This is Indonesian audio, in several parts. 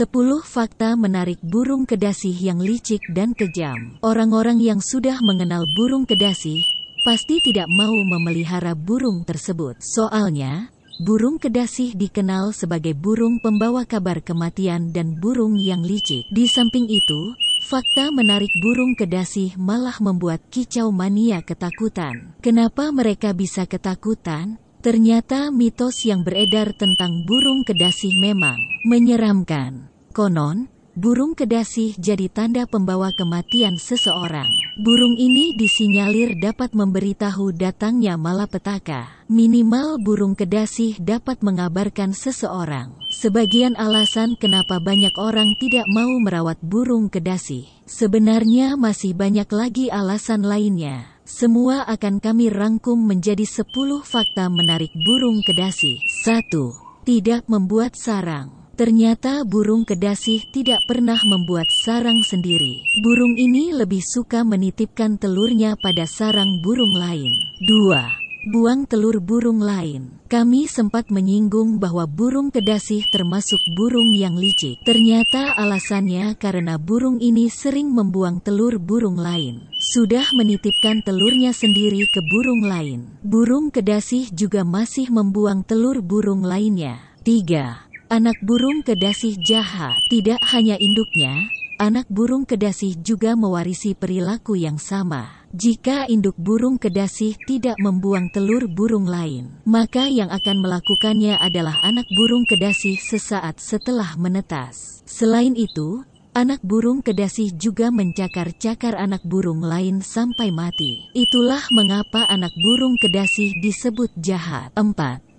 10 fakta menarik burung kedasih yang licik dan kejam. Orang-orang yang sudah mengenal burung kedasih pasti tidak mau memelihara burung tersebut. Soalnya, burung kedasih dikenal sebagai burung pembawa kabar kematian dan burung yang licik. Di samping itu, fakta menarik burung kedasih malah membuat kicau mania ketakutan. Kenapa mereka bisa ketakutan? Ternyata mitos yang beredar tentang burung kedasih memang menyeramkan. Konon, burung kedasih jadi tanda pembawa kematian seseorang. Burung ini disinyalir dapat memberitahu datangnya malapetaka. Minimal burung kedasih dapat mengabarkan seseorang. Sebagian alasan kenapa banyak orang tidak mau merawat burung kedasih. Sebenarnya masih banyak lagi alasan lainnya. Semua akan kami rangkum menjadi 10 fakta menarik burung kedasih. 1. Tidak membuat sarang. Ternyata burung kedasih tidak pernah membuat sarang sendiri. Burung ini lebih suka menitipkan telurnya pada sarang burung lain. 2. Buang telur burung lain. Kami sempat menyinggung bahwa burung kedasih termasuk burung yang licik. Ternyata alasannya karena burung ini sering membuang telur burung lain. Sudah menitipkan telurnya sendiri ke burung lain. Burung kedasih juga masih membuang telur burung lainnya. 3. Anak burung kedasih jahat tidak hanya induknya, anak burung kedasih juga mewarisi perilaku yang sama. Jika induk burung kedasih tidak membuang telur burung lain, maka yang akan melakukannya adalah anak burung kedasih sesaat setelah menetas. Selain itu, Anak burung kedasih juga mencakar-cakar anak burung lain sampai mati. Itulah mengapa anak burung kedasih disebut jahat. 4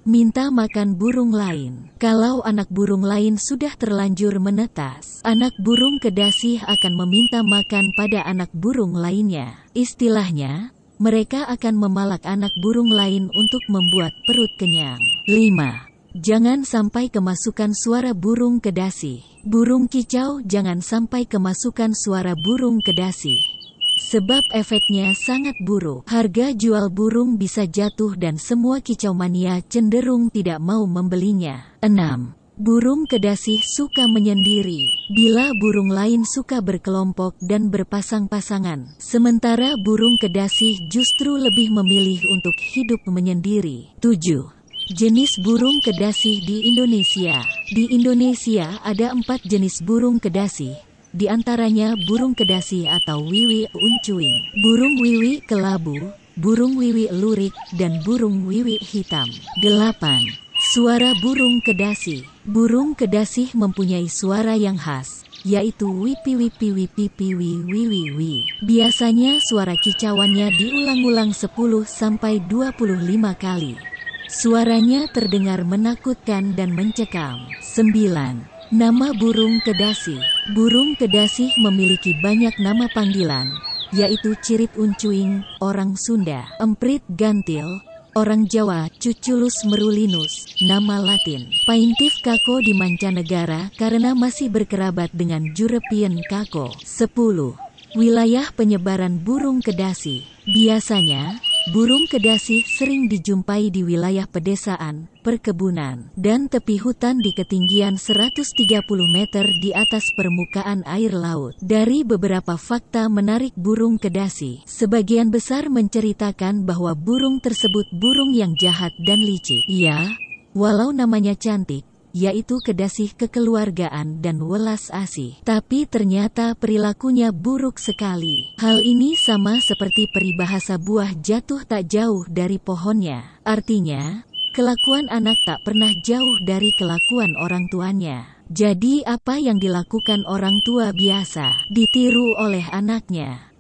minta makan burung lain. Kalau anak burung lain sudah terlanjur menetas, anak burung kedasih akan meminta makan pada anak burung lainnya. Istilahnya, mereka akan memalak anak burung lain untuk membuat perut kenyang. 5. Jangan sampai kemasukan suara burung kedasi. Burung kicau jangan sampai kemasukan suara burung kedasi. Sebab efeknya sangat buruk. Harga jual burung bisa jatuh dan semua kicau mania cenderung tidak mau membelinya. 6. Burung kedasih suka menyendiri. Bila burung lain suka berkelompok dan berpasang-pasangan, sementara burung kedasih justru lebih memilih untuk hidup menyendiri. 7. Jenis burung kedasih di Indonesia Di Indonesia ada empat jenis burung kedasih, di antaranya burung kedasi atau wiwi uncuing, burung wiwi kelabu, burung wiwi lurik, dan burung wiwi hitam. 8. Suara burung kedasi Burung kedasi mempunyai suara yang khas, yaitu wipi wipi wipi piwi wiwi wi. Biasanya suara kicauannya diulang-ulang 10 sampai 25 kali. Suaranya terdengar menakutkan dan mencekam. 9. Nama burung kedasi. Burung kedasi memiliki banyak nama panggilan, yaitu cirit uncuing, orang Sunda, emprit gantil, orang Jawa, cuculus merulinus, nama latin. Paintif kako di mancanegara karena masih berkerabat dengan European kako. 10. Wilayah penyebaran burung kedasi. Biasanya, Burung kedasi sering dijumpai di wilayah pedesaan, perkebunan, dan tepi hutan di ketinggian 130 meter di atas permukaan air laut. Dari beberapa fakta menarik burung kedasi, sebagian besar menceritakan bahwa burung tersebut burung yang jahat dan licik. Ya, walau namanya cantik, yaitu kedasih kekeluargaan dan welas asih. Tapi ternyata perilakunya buruk sekali. Hal ini sama seperti peribahasa buah jatuh tak jauh dari pohonnya. Artinya, kelakuan anak tak pernah jauh dari kelakuan orang tuanya. Jadi apa yang dilakukan orang tua biasa, ditiru oleh anaknya.